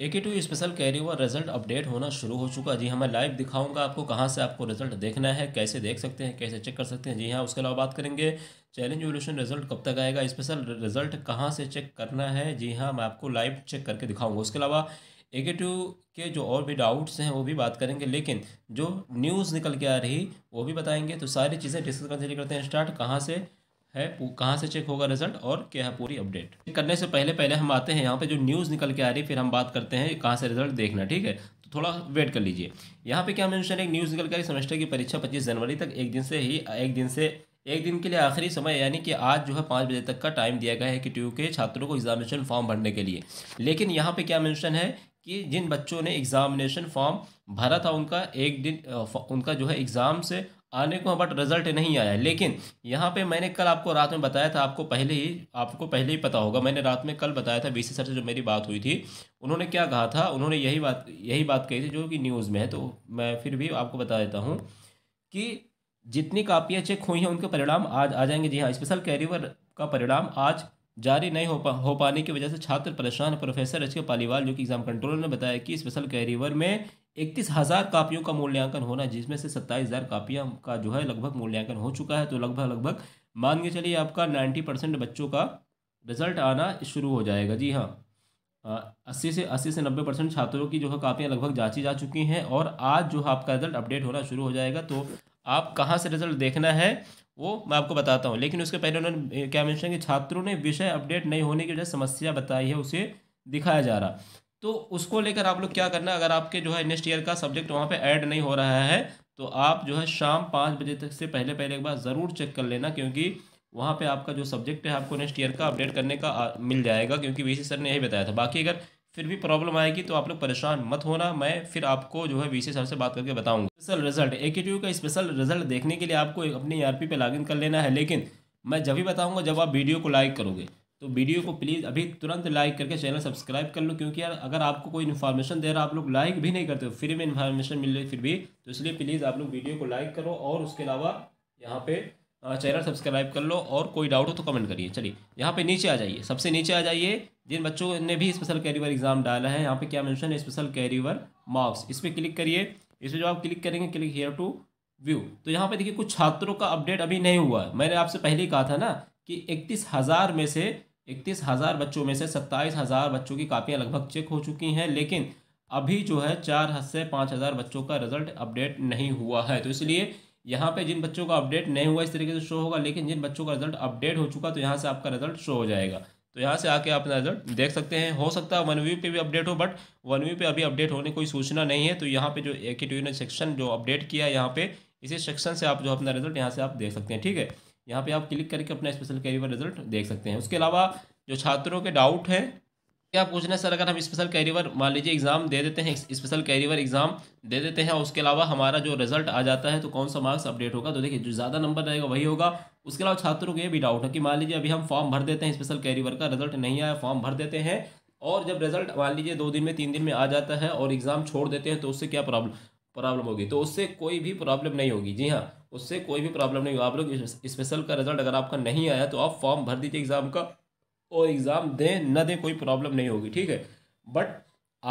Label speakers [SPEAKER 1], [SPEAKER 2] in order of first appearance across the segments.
[SPEAKER 1] ए K two special carry over result update होना शुरू हो चुका है जी हाँ मैं लाइव दिखाऊंगा आपको कहाँ से आपको रिजल्ट देखना है कैसे देख सकते हैं कैसे चेक कर सकते हैं जी हाँ उसके अलावा बात करेंगे चैलेंज एवोल्यूशन रिजल्ट कब तक आएगा स्पेशल रिजल्ट कहाँ से चेक करना है जी हाँ मैं आपको लाइव चेक करके दिखाऊंगा उसके अलावा ए के टू के जो और भी डाउट्स हैं वो भी बात करेंगे लेकिन जो न्यूज़ निकल के आ रही वो भी बताएंगे तो सारी चीज़ें डिस्कस करते करते हैं स्टार्ट कहाँ से है कहाँ से चेक होगा रिजल्ट और क्या है पूरी अपडेट चेक करने से पहले पहले हम आते हैं यहाँ पे जो न्यूज़ निकल के आ रही है फिर हम बात करते हैं कहाँ से रिजल्ट देखना ठीक है तो थोड़ा वेट कर लीजिए यहाँ पे क्या मैं एक न्यूज़ निकल कर सेमेस्टर की परीक्षा पच्चीस जनवरी तक एक दिन से ही एक दिन से एक दिन के लिए आखिरी समय यानी कि आज जो है पाँच बजे तक का टाइम दिया गया है कि ट्यू के छात्रों को एग्जामिनेशन फॉर्म भरने के लिए लेकिन यहाँ पे क्या मेंशन है कि जिन बच्चों ने एग्ज़ामिनेशन फॉर्म भरा था उनका एक दिन उनका जो है एग्ज़ाम से आने को बट रिज़ल्ट नहीं आया लेकिन यहाँ पे मैंने कल आपको रात में बताया था आपको पहले ही आपको पहले ही पता होगा मैंने रात में कल बताया था बी सर से जो मेरी बात हुई थी उन्होंने क्या कहा था उन्होंने यही बात यही बात कही थी जो कि न्यूज़ में है तो मैं फिर भी आपको बता देता हूँ कि जितनी कापियाँ चेक हुई हैं उनके परिणाम आज आ जाएंगे जी हाँ स्पेशल कैरीवर का परिणाम आज जारी नहीं हो पा हो पाने की वजह से छात्र परेशान प्रोफेसर एच के पालीवाल जो कि एग्ज़ाम कंट्रोलर ने बताया कि स्पेशल कैरीवर में इकतीस हज़ार कापियों का मूल्यांकन होना जिसमें से सत्ताईस हज़ार कापियाँ का जो है लगभग मूल्यांकन हो चुका है तो लगभग लगभग मान के चलिए आपका नाइन्टी परसेंट बच्चों का रिजल्ट आना शुरू हो जाएगा जी हाँ अस्सी से अस्सी से नब्बे परसेंट छात्रों की जो है कापियाँ लगभग जांची जा चुकी हैं और आज जो है आपका रिजल्ट अपडेट होना शुरू हो जाएगा तो आप कहाँ से रिजल्ट देखना है वो मैं आपको बताता हूँ लेकिन उसके पहले उन्होंने क्या मेंशन कि छात्रों ने विषय अपडेट नहीं होने की वजह समस्या बताई है उसे दिखाया जा रहा तो उसको लेकर आप लोग क्या करना अगर आपके जो है नेक्स्ट ईयर का सब्जेक्ट वहाँ पे ऐड नहीं हो रहा है तो आप जो है शाम पाँच बजे तक से पहले पहले एक बार ज़रूर चेक कर लेना क्योंकि वहाँ पे आपका जो सब्जेक्ट है आपको नेक्स्ट ईयर का अपडेट करने का मिल जाएगा क्योंकि वी सर ने यही बताया था बाकी अगर फिर भी प्रॉब्लम आएगी तो आप लोग परेशान मत होना मैं फिर आपको जो है वी सर से बात करके बताऊँगा स्पेशल रिजल्ट ए का स्पेशल रिजल्ट देखने के लिए आपको अपनी ई e आर पे लॉगिन कर लेना है लेकिन मैं जब भी बताऊँगा जब आप वीडियो को लाइक करोगे तो वीडियो को प्लीज़ अभी तुरंत लाइक करके चैनल सब्सक्राइब कर लो क्योंकि यार अगर आपको कोई इन्फॉर्मेशन दे रहा आप लोग लाइक भी नहीं करते हो फ्री में इन्फॉर्मेशन मिल रही फिर भी तो इसलिए प्लीज़ आप लोग वीडियो को लाइक करो और उसके अलावा यहाँ पे चैनल सब्सक्राइब कर लो और कोई डाउट हो तो कमेंट करिए चलिए यहाँ पे नीचे आ जाइए सबसे नीचे आ जाइए जिन बच्चों ने भी स्पेशल कैरीवर एग्जाम डाला है यहाँ पे क्या मेंशन है स्पेशल कैरीवर मार्क्स इस पर क्लिक करिए इस पर जो आप क्लिक करेंगे क्लिक हेयर टू व्यू तो यहाँ पे देखिए कुछ छात्रों का अपडेट अभी नहीं हुआ है मैंने आपसे पहले ही कहा था ना कि इकतीस हज़ार में से इकतीस हज़ार बच्चों में से सत्ताईस हज़ार बच्चों की कापियाँ लगभग चेक हो चुकी हैं लेकिन अभी जो है चार से पाँच हज़ार बच्चों का रिजल्ट अपडेट नहीं हुआ है तो इसलिए यहाँ पे जिन बच्चों का अपडेट नहीं हुआ इस तरीके से शो होगा लेकिन जिन बच्चों का रिजल्ट अपडेट हो चुका तो यहाँ से आपका रिजल्ट शो हो जाएगा तो यहाँ से आके आप रिजल्ट देख सकते हैं हो सकता है वन व्यू पे भी अपडेट हो बट वन व्यू पे अभी अपडेट होने कोई सूचना नहीं है तो यहाँ पर जो ए के ने सेक्शन जो अपडेट किया है यहाँ पर इसी सेक्शन से आप जो अपना रिजल्ट यहाँ से आप देख सकते हैं ठीक है यहाँ पे आप क्लिक करके अपना स्पेशल कैरियर पर रिजल्ट देख सकते हैं उसके अलावा जो छात्रों के डाउट हैं क्या पूछना है सर अगर हम स्पेशल कैरियर मान लीजिए एग्ज़ाम दे देते हैं स्पेशल कैरियर एग्ज़ाम दे देते हैं उसके अलावा हमारा जो रिजल्ट आ जाता है तो कौन सा मार्क्स अपडेट होगा तो देखिए जो ज़्यादा नंबर रहेगा वही होगा उसके अलावा छात्रों को ये भी डाउट है कि मान लीजिए अभी हम फॉर्म भर देते हैं स्पेशल कैरियर का रिजल्ट नहीं आया फॉर्म भर देते हैं और जब रिजल्ट मान लीजिए दो दिन में तीन दिन में आ जाता है और एग्ज़ाम छोड़ देते हैं तो उससे क्या प्रॉब्लम प्रॉब्लम होगी तो उससे कोई भी प्रॉब्लम नहीं होगी जी हाँ उससे कोई भी प्रॉब्लम नहीं होगी आप लोग स्पेशल का रिजल्ट अगर आपका नहीं आया तो आप फॉर्म भर दीजिए एग्ज़ाम का और एग्ज़ाम दें न दें कोई प्रॉब्लम नहीं होगी ठीक है बट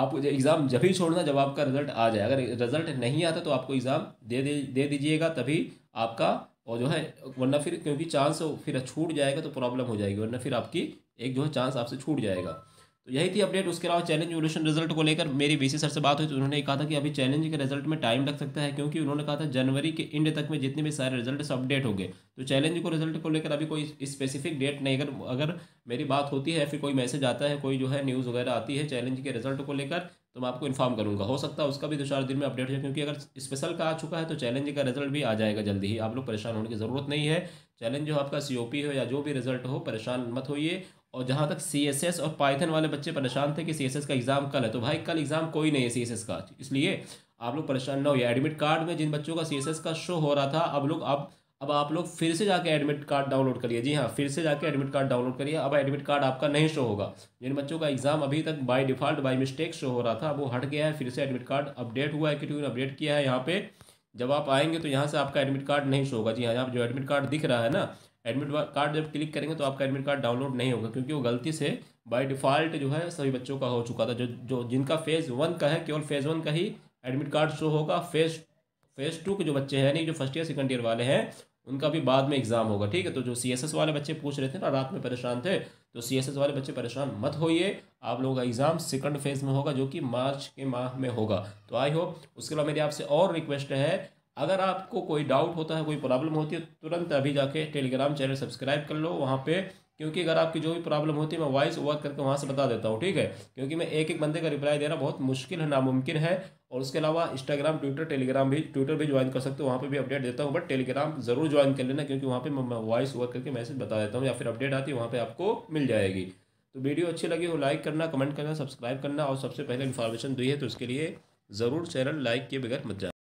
[SPEAKER 1] आपको एग्ज़ाम जब ही छोड़ना जब आपका रिजल्ट आ जाए अगर रिजल्ट नहीं आता तो आपको एग्ज़ाम दे दे दीजिएगा तभी आपका और जो है वरना फिर क्योंकि चांस फिर छूट जाएगा तो प्रॉब्लम हो जाएगी वरना फिर आपकी एक जो है चांस आपसे छूट जाएगा तो यही थी अपडेट उसके अलावा चैलेंज यूलेशन रिजल्ट को लेकर मेरी वीसी सर से बात हुई तो उन्होंने कहा था कि अभी चैलेंज के रिजल्ट में टाइम लग सकता है क्योंकि उन्होंने कहा था जनवरी के एंड तक में जितने भी सारे रिजल्ट अपडेट हो गए तो चैलेंज को रिजल्ट को लेकर अभी कोई स्पेसिफिक डेट नहीं अगर अगर मेरी बात होती है फिर कोई मैसेज आता है कोई जो है न्यूज़ वगैरह आती है चैलेंज के रिजल्ट को लेकर तो मैं आपको इन्फॉर्म करूंगा हो सकता है उसका भी दो चार दिन में अपडेट हो क्योंकि अगर स्पेशल का आ चुका है तो चैलेंज का रिजल्ट भी आ जाएगा जल्दी ही आप लोग परेशान होने की ज़रूरत नहीं है चैलेंज जो आपका सी हो या जो भी रिजल्ट हो परेशान मत होइए और जहाँ तक सी एस एस और पाइथन वाले बच्चे परेशान थे कि सी एस एस का एग्ज़ाम कल है तो भाई कल एग्ज़ाम कोई नहीं है सी एस एस का इसलिए आप लोग परेशान ना हो एडमिट कार्ड में जिन बच्चों का सी एस एस का शो हो रहा था अब लोग अब अब आप लोग फिर से जाके एडमिट कार्ड डाउनलोड करिए जी हाँ फिर से जाके एडमिट कार्ड डाउनलोड करिए अब एडमिट कार्ड आपका नहीं शो होगा जिन बच्चों का एग्ज़ाम अभी तक by default by mistake show हो रहा था वो हट गया है फिर से एडमिट कार्ड अपडेट हुआ है कि ट्यून अपडेट किया है यहाँ पे जब आप आएंगे तो यहाँ से आपका एडमिट कार्ड नहीं शो होगा जी हाँ आप जो एडमिट कार्ड दिख रहा है ना एडमिट कार्ड जब क्लिक करेंगे तो आपका एडमिट कार्ड डाउनलोड नहीं होगा क्योंकि वो गलती से बाय डिफ़ॉल्ट जो है सभी बच्चों का हो चुका था जो जो जिनका फेज़ वन का है केवल फेज़ वन का ही एडमिट कार्ड शो होगा फेज़ फेज़ टू के जो बच्चे हैं यानी जो फर्स्ट ईयर सेकंड ईयर वाले हैं उनका भी बाद में एग्ज़ाम होगा ठीक है तो जो सी वाले बच्चे पूछ रहे थे ना रात में परेशान थे तो सी वाले बच्चे परेशान मत होइए आप लोगों का एग्ज़ाम सेकंड फेज़ में होगा जो कि मार्च के माह में होगा तो आई होप उसके अलावा मेरी आपसे और रिक्वेस्ट है अगर आपको कोई डाउट होता है कोई प्रॉब्लम होती है तुरंत अभी जाके टेलीग्राम चैनल सब्सक्राइब कर लो वहाँ पे क्योंकि अगर आपकी जो भी प्रॉब्लम होती है मैं वॉइस ओवर करके वहाँ से बता देता हूँ ठीक है क्योंकि मैं एक एक बंदे का रिप्लाई देना बहुत मुश्किल है नामुमकिन है और उसके अलावा इंस्टाग्राम ट्विटर टेलीग्राम भी ट्विटर भी ज्वाइन कर सकते हो वहाँ पर भी अपडेट देता हूँ बट टेलीग्राम ज़रूर ज्वाइन कर लेना क्योंकि वहाँ पर मैं वॉइस ओवर करके मैसेज बता देता हूँ या फिर अपडेट आती है वहाँ पर आपको मिल जाएगी तो वीडियो अच्छी लगी हो लाइक करना कमेंट करना सब्सक्राइब करना और सबसे पहले इन्फॉर्मेशन दी है तो उसके लिए ज़रूर चैनल लाइक किए बगैर मत जाए